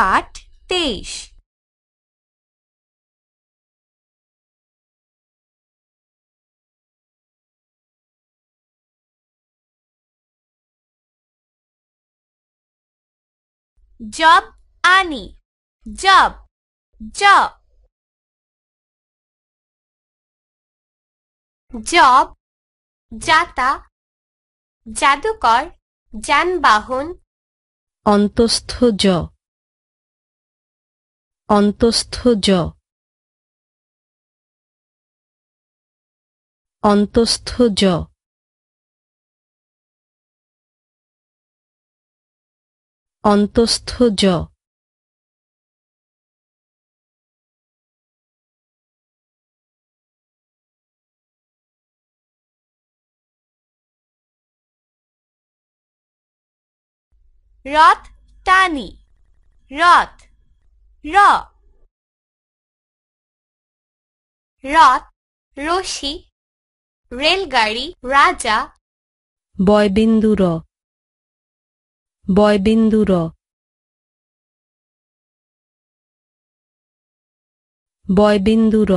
পাঠ তেইশ জব আনি জব জব জব যাতা জাদুকর যানবাহন অন্তস্থ জ অন্তস্থ জ অন্তস্থ জ অন্তস্থ জ রথ টানি রথ র রথ রশি রেলগাড়ি রাজা বয়বিন্দু র বয়বিন্দু র বয়বিন্দু র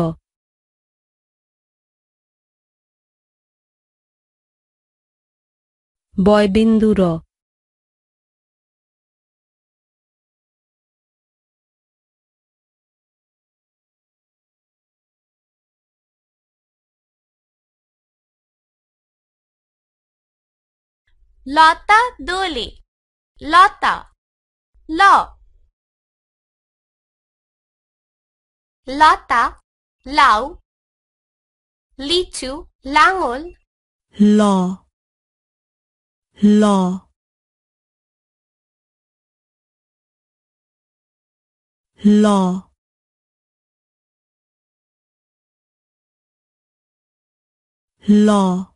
বয়বিন্দু র Lata Dole. Lata. lo, Lata. Lau. litu, Langol. Law. Law. Law. Law.